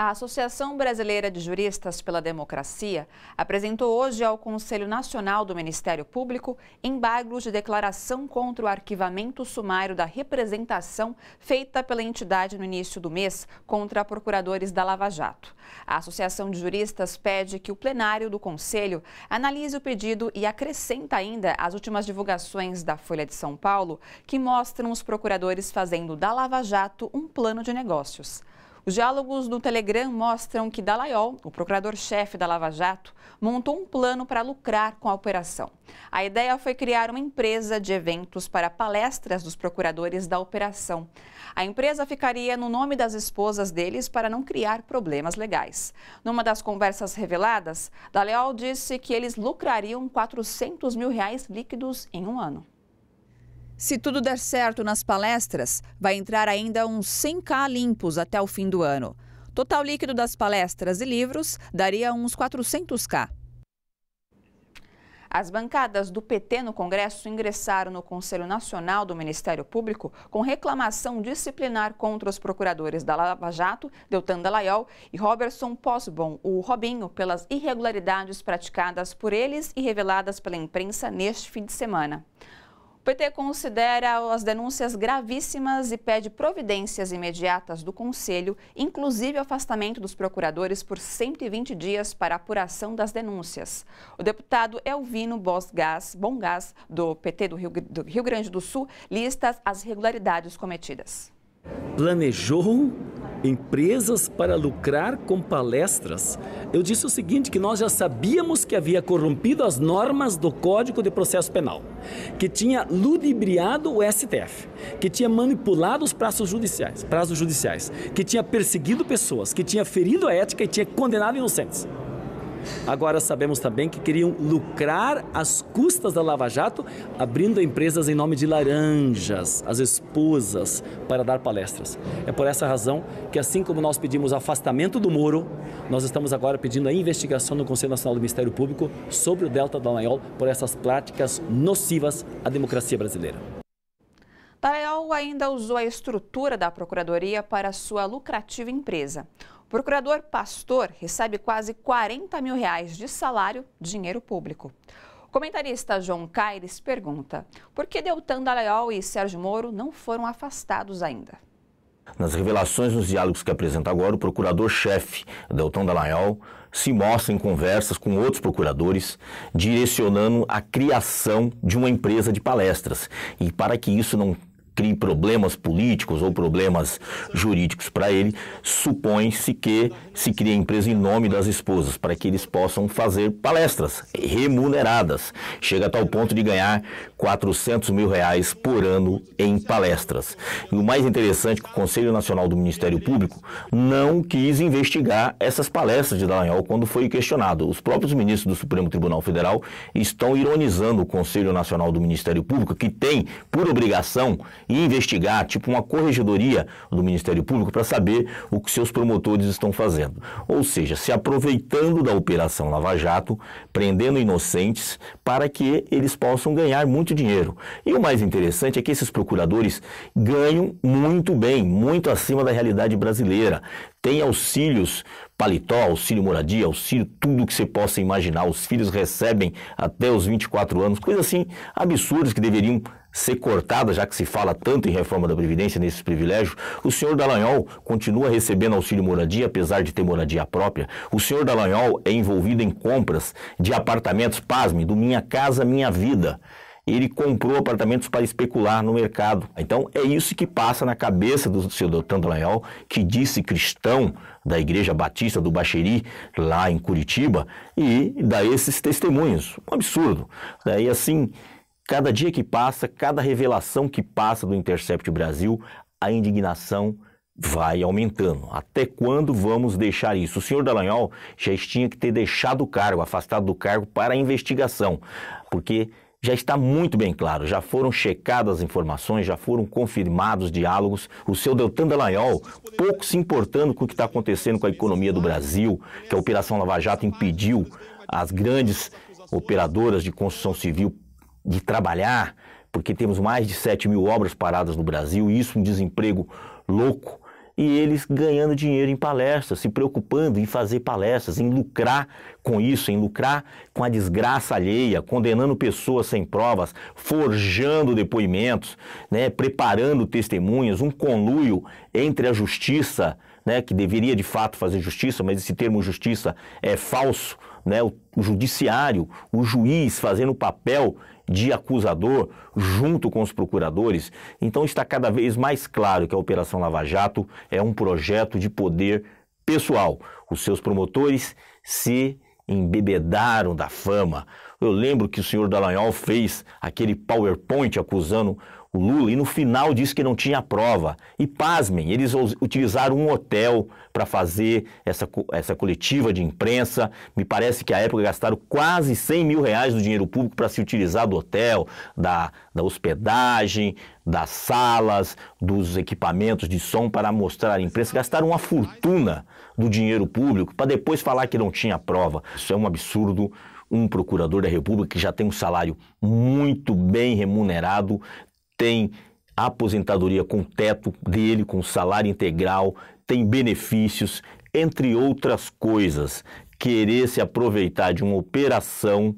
A Associação Brasileira de Juristas pela Democracia apresentou hoje ao Conselho Nacional do Ministério Público embargos de declaração contra o arquivamento sumário da representação feita pela entidade no início do mês contra procuradores da Lava Jato. A Associação de Juristas pede que o plenário do Conselho analise o pedido e acrescenta ainda as últimas divulgações da Folha de São Paulo que mostram os procuradores fazendo da Lava Jato um plano de negócios. Os diálogos do Telegram mostram que Dallaiol, o procurador-chefe da Lava Jato, montou um plano para lucrar com a operação. A ideia foi criar uma empresa de eventos para palestras dos procuradores da operação. A empresa ficaria no nome das esposas deles para não criar problemas legais. Numa das conversas reveladas, Dallaiol disse que eles lucrariam 400 mil reais líquidos em um ano. Se tudo der certo nas palestras, vai entrar ainda uns 100k limpos até o fim do ano. Total líquido das palestras e livros daria uns 400k. As bancadas do PT no Congresso ingressaram no Conselho Nacional do Ministério Público com reclamação disciplinar contra os procuradores da Lava Jato, Deltan Dallaiol e Robertson Posbon, o Robinho, pelas irregularidades praticadas por eles e reveladas pela imprensa neste fim de semana. PT considera as denúncias gravíssimas e pede providências imediatas do Conselho, inclusive afastamento dos procuradores por 120 dias para apuração das denúncias. O deputado Elvino Bongas Bongás, do PT do Rio, do Rio Grande do Sul, lista as irregularidades cometidas. Planejou empresas para lucrar com palestras. Eu disse o seguinte que nós já sabíamos que havia corrompido as normas do Código de Processo Penal, que tinha ludibriado o STF, que tinha manipulado os prazos judiciais, prazos judiciais, que tinha perseguido pessoas, que tinha ferido a ética e tinha condenado inocentes. Agora sabemos também que queriam lucrar às custas da Lava Jato, abrindo empresas em nome de laranjas, as esposas, para dar palestras. É por essa razão que, assim como nós pedimos afastamento do Moro, nós estamos agora pedindo a investigação no Conselho Nacional do Ministério Público sobre o Delta da Dallagnol por essas práticas nocivas à democracia brasileira. Dallagnol ainda usou a estrutura da Procuradoria para sua lucrativa empresa. Procurador Pastor recebe quase 40 mil reais de salário, dinheiro público. O comentarista João Caires pergunta: por que Deltan Dallagnol e Sérgio Moro não foram afastados ainda? Nas revelações nos diálogos que apresenta agora, o procurador-chefe Deltan Dallagnol se mostra em conversas com outros procuradores, direcionando a criação de uma empresa de palestras. E para que isso não crie problemas políticos ou problemas jurídicos para ele, supõe-se que se cria a empresa em nome das esposas, para que eles possam fazer palestras remuneradas. Chega a tal ponto de ganhar 400 mil reais por ano em palestras. E o mais interessante é que o Conselho Nacional do Ministério Público não quis investigar essas palestras de Dallagnol quando foi questionado. Os próprios ministros do Supremo Tribunal Federal estão ironizando o Conselho Nacional do Ministério Público, que tem por obrigação e investigar, tipo uma corregedoria do Ministério Público, para saber o que seus promotores estão fazendo. Ou seja, se aproveitando da Operação Lava Jato, prendendo inocentes para que eles possam ganhar muito dinheiro. E o mais interessante é que esses procuradores ganham muito bem, muito acima da realidade brasileira. Tem auxílios paletó, auxílio moradia, auxílio tudo que você possa imaginar. Os filhos recebem até os 24 anos, coisas assim absurdas que deveriam ser cortada, já que se fala tanto em reforma da Previdência, nesses privilégios. O senhor Dallagnol continua recebendo auxílio moradia, apesar de ter moradia própria. O senhor Dallagnol é envolvido em compras de apartamentos, pasme, do Minha Casa Minha Vida. Ele comprou apartamentos para especular no mercado. Então é isso que passa na cabeça do seu Doutor Dallagnol, que disse cristão da Igreja Batista do Baxeri, lá em Curitiba, e dá esses testemunhos. Um absurdo. Daí assim Cada dia que passa, cada revelação que passa do Intercept Brasil, a indignação vai aumentando. Até quando vamos deixar isso? O senhor Dallagnol já tinha que ter deixado o cargo, afastado do cargo para a investigação, porque já está muito bem claro, já foram checadas as informações, já foram confirmados diálogos. O seu Deltan Dallagnol, pouco se importando com o que está acontecendo com a economia do Brasil, que a Operação Lava Jato impediu as grandes operadoras de construção civil de trabalhar, porque temos mais de 7 mil obras paradas no Brasil, e isso um desemprego louco, e eles ganhando dinheiro em palestras, se preocupando em fazer palestras, em lucrar com isso, em lucrar com a desgraça alheia, condenando pessoas sem provas, forjando depoimentos, né, preparando testemunhas, um conluio entre a justiça, né, que deveria de fato fazer justiça, mas esse termo justiça é falso, né, o, o judiciário, o juiz fazendo o papel de acusador junto com os procuradores, então está cada vez mais claro que a Operação Lava Jato é um projeto de poder pessoal. Os seus promotores se embebedaram da fama. Eu lembro que o senhor Dallagnol fez aquele PowerPoint acusando o Lula e no final disse que não tinha prova. E pasmem, eles utilizaram um hotel para fazer essa, essa coletiva de imprensa. Me parece que à época gastaram quase 100 mil reais do dinheiro público para se utilizar do hotel, da, da hospedagem, das salas, dos equipamentos de som para mostrar à imprensa. Gastaram uma fortuna do dinheiro público para depois falar que não tinha prova. Isso é um absurdo um procurador da República que já tem um salário muito bem remunerado tem aposentadoria com teto dele, com salário integral, tem benefícios, entre outras coisas. Querer se aproveitar de uma operação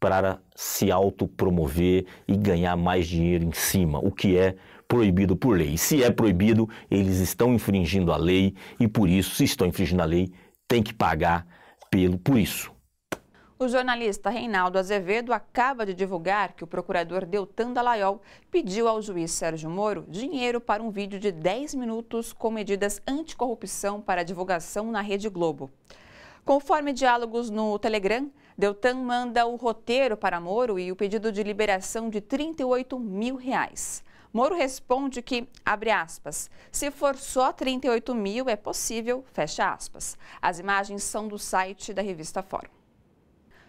para se autopromover e ganhar mais dinheiro em cima, o que é proibido por lei. Se é proibido, eles estão infringindo a lei e por isso, se estão infringindo a lei, tem que pagar pelo por isso. O jornalista Reinaldo Azevedo acaba de divulgar que o procurador Deltan Dallaiol pediu ao juiz Sérgio Moro dinheiro para um vídeo de 10 minutos com medidas anticorrupção para divulgação na Rede Globo. Conforme diálogos no Telegram, Deltan manda o roteiro para Moro e o pedido de liberação de 38 mil reais. Moro responde que, abre aspas, se for só 38 mil é possível, fecha aspas. As imagens são do site da revista Fórum.